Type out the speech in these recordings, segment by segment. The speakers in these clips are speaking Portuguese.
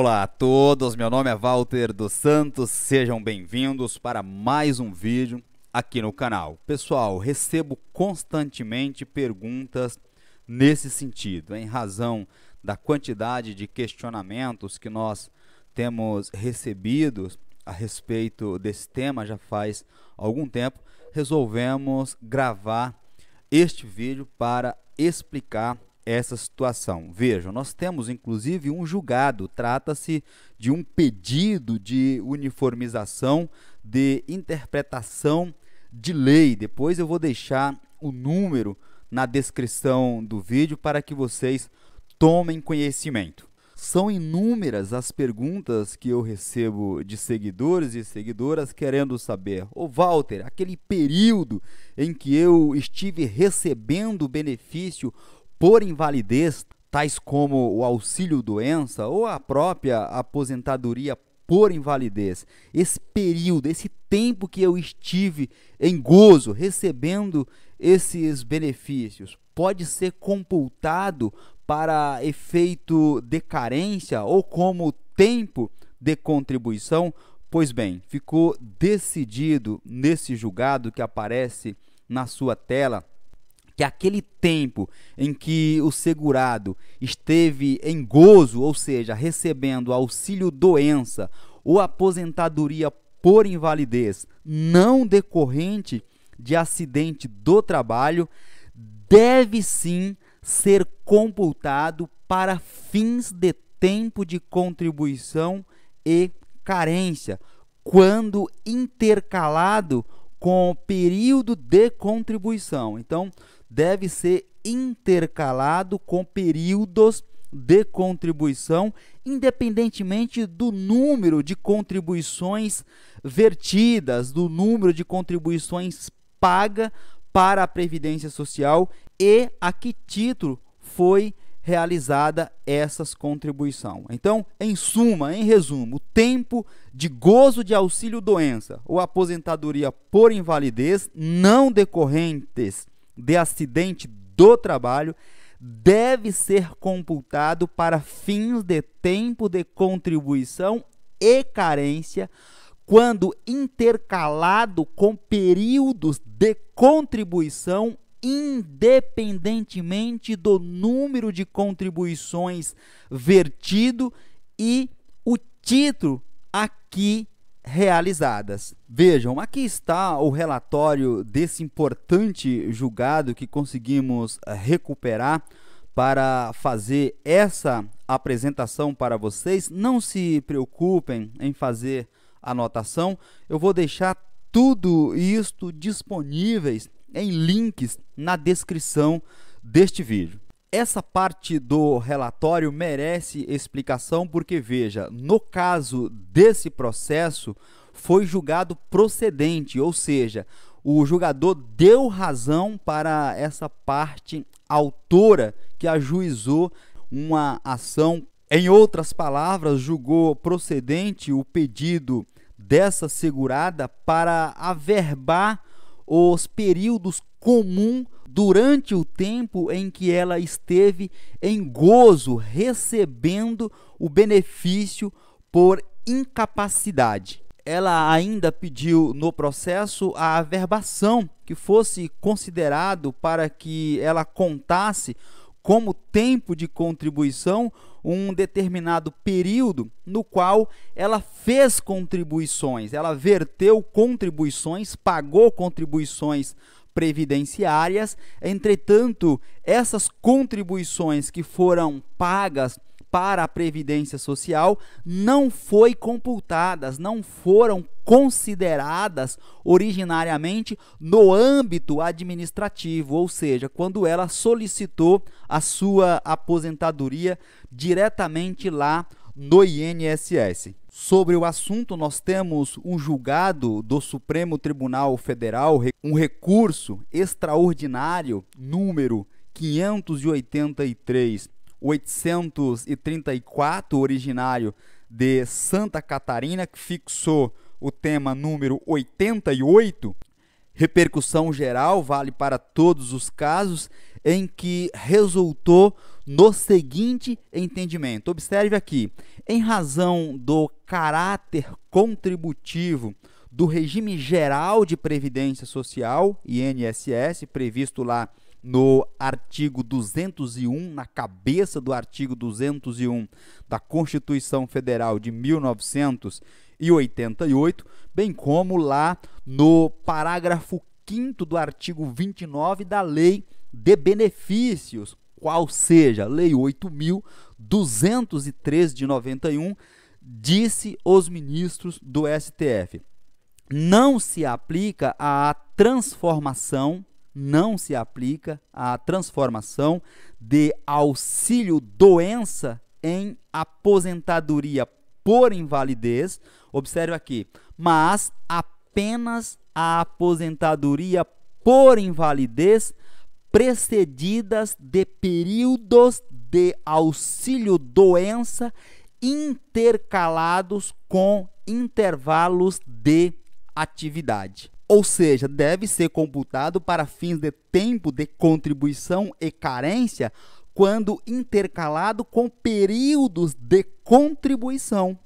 Olá a todos, meu nome é Walter dos Santos, sejam bem-vindos para mais um vídeo aqui no canal. Pessoal, recebo constantemente perguntas nesse sentido, em razão da quantidade de questionamentos que nós temos recebido a respeito desse tema já faz algum tempo, resolvemos gravar este vídeo para explicar essa situação. Vejam, nós temos inclusive um julgado, trata-se de um pedido de uniformização, de interpretação de lei. Depois eu vou deixar o número na descrição do vídeo para que vocês tomem conhecimento. São inúmeras as perguntas que eu recebo de seguidores e seguidoras querendo saber: o oh, Walter, aquele período em que eu estive recebendo benefício por invalidez, tais como o auxílio-doença ou a própria aposentadoria por invalidez. Esse período, esse tempo que eu estive em gozo recebendo esses benefícios, pode ser computado para efeito de carência ou como tempo de contribuição? Pois bem, ficou decidido nesse julgado que aparece na sua tela que aquele tempo em que o segurado esteve em gozo, ou seja, recebendo auxílio doença ou aposentadoria por invalidez não decorrente de acidente do trabalho, deve sim ser computado para fins de tempo de contribuição e carência, quando intercalado com período de contribuição. Então, deve ser intercalado com períodos de contribuição, independentemente do número de contribuições vertidas, do número de contribuições paga para a Previdência Social e a que título foi realizada essas contribuição. Então, em suma, em resumo, o tempo de gozo de auxílio doença ou aposentadoria por invalidez não decorrentes de acidente do trabalho deve ser computado para fins de tempo de contribuição e carência quando intercalado com períodos de contribuição independentemente do número de contribuições vertido e o título aqui realizadas. Vejam, aqui está o relatório desse importante julgado que conseguimos eh, recuperar para fazer essa apresentação para vocês. Não se preocupem em fazer anotação, eu vou deixar tudo isto disponíveis em links na descrição deste vídeo. Essa parte do relatório merece explicação porque veja, no caso desse processo foi julgado procedente, ou seja, o julgador deu razão para essa parte autora que ajuizou uma ação. Em outras palavras, julgou procedente o pedido dessa segurada para averbar os períodos comum durante o tempo em que ela esteve em gozo, recebendo o benefício por incapacidade. Ela ainda pediu no processo a averbação que fosse considerado para que ela contasse como tempo de contribuição um determinado período no qual ela fez contribuições, ela verteu contribuições, pagou contribuições previdenciárias. Entretanto, essas contribuições que foram pagas para a Previdência Social não foi computadas, não foram consideradas originariamente no âmbito administrativo, ou seja, quando ela solicitou a sua aposentadoria diretamente lá no INSS. Sobre o assunto, nós temos um julgado do Supremo Tribunal Federal, um recurso extraordinário número 583 834, originário de Santa Catarina, que fixou o tema número 88. Repercussão geral vale para todos os casos em que resultou no seguinte entendimento. Observe aqui: em razão do caráter contributivo do regime geral de previdência social, INSS, previsto lá no artigo 201, na cabeça do artigo 201 da Constituição Federal de 1988, bem como lá no parágrafo 5 do artigo 29 da Lei de Benefícios, qual seja, Lei 8.203 de 91, disse os ministros do STF. Não se aplica à transformação não se aplica à transformação de auxílio doença em aposentadoria por invalidez. Observe aqui, mas apenas a aposentadoria por invalidez precedidas de períodos de auxílio doença intercalados com intervalos de atividade ou seja, deve ser computado para fins de tempo de contribuição e carência quando intercalado com períodos de contribuição.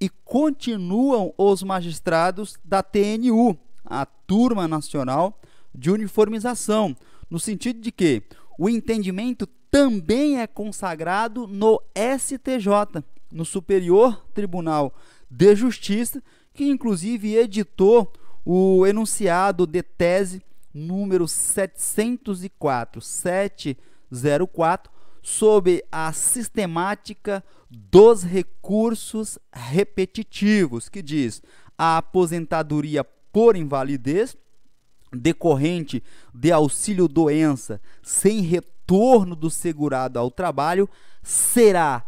E continuam os magistrados da TNU, a Turma Nacional de Uniformização, no sentido de que o entendimento também é consagrado no STJ, no Superior Tribunal de Justiça, que inclusive editou o enunciado de tese número 704, 704, sobre a sistemática dos recursos repetitivos, que diz a aposentadoria por invalidez decorrente de auxílio doença sem retorno do segurado ao trabalho será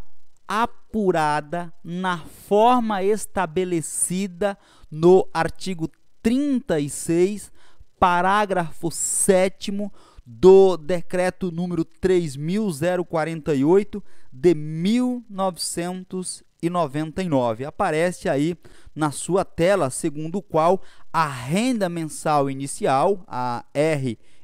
apurada na forma estabelecida no artigo 36, parágrafo 7 do decreto número 3048 de 1999. Aparece aí na sua tela, segundo o qual a renda mensal inicial, a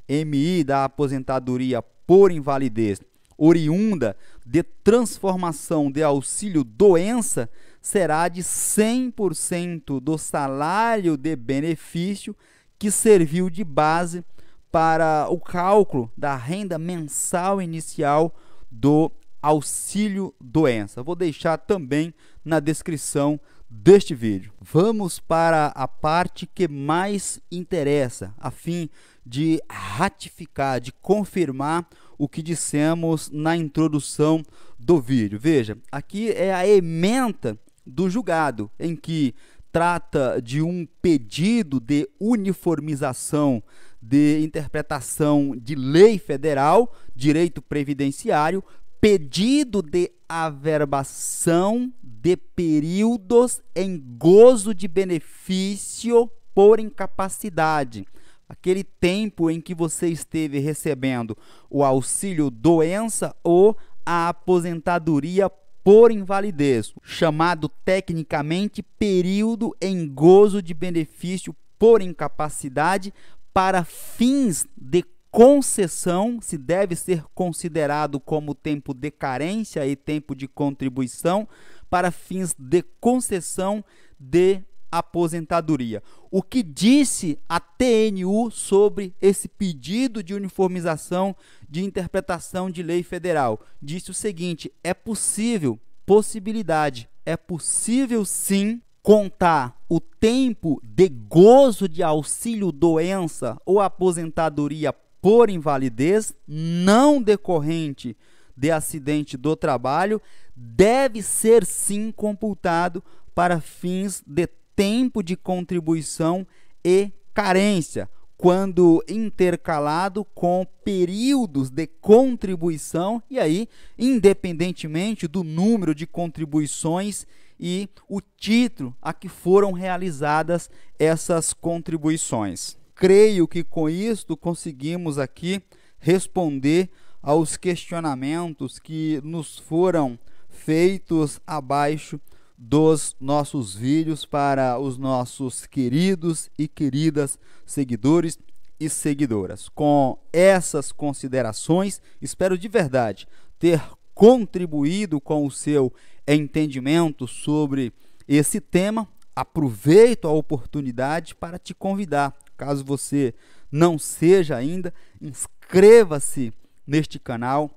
RMI da aposentadoria por invalidez, oriunda de transformação de auxílio doença será de 100% do salário de benefício que serviu de base para o cálculo da renda mensal inicial do auxílio doença. Vou deixar também na descrição deste vídeo. Vamos para a parte que mais interessa, a fim de ratificar, de confirmar o que dissemos na introdução do vídeo. Veja, aqui é a ementa do julgado, em que trata de um pedido de uniformização de interpretação de lei federal, direito previdenciário, pedido de averbação de períodos em gozo de benefício por incapacidade. Aquele tempo em que você esteve recebendo o auxílio doença ou a aposentadoria por invalidez, chamado tecnicamente período em gozo de benefício por incapacidade para fins de concessão, se deve ser considerado como tempo de carência e tempo de contribuição para fins de concessão de aposentadoria. O que disse a TNU sobre esse pedido de uniformização de interpretação de lei federal? Disse o seguinte: é possível, possibilidade, é possível sim contar o tempo de gozo de auxílio doença ou aposentadoria por invalidez não decorrente de acidente do trabalho deve ser sim computado para fins de tempo de contribuição e carência, quando intercalado com períodos de contribuição, e aí, independentemente do número de contribuições e o título a que foram realizadas essas contribuições. Creio que com isto conseguimos aqui responder aos questionamentos que nos foram feitos abaixo dos nossos vídeos para os nossos queridos e queridas seguidores e seguidoras. Com essas considerações, espero de verdade ter contribuído com o seu entendimento sobre esse tema. Aproveito a oportunidade para te convidar, caso você não seja ainda, inscreva-se neste canal,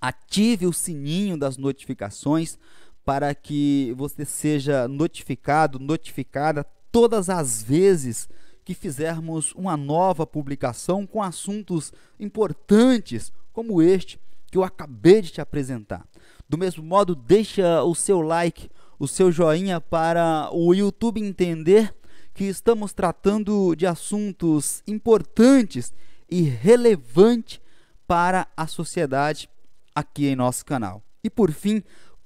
ative o sininho das notificações para que você seja notificado, notificada todas as vezes que fizermos uma nova publicação com assuntos importantes como este que eu acabei de te apresentar. Do mesmo modo, deixa o seu like, o seu joinha para o YouTube entender que estamos tratando de assuntos importantes e relevantes para a sociedade aqui em nosso canal. E por fim,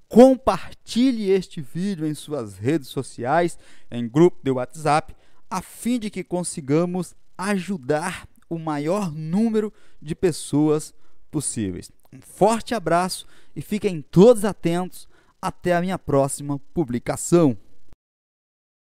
Compartilhe este vídeo em suas redes sociais, em grupo de WhatsApp, a fim de que consigamos ajudar o maior número de pessoas possíveis. Um forte abraço e fiquem todos atentos até a minha próxima publicação.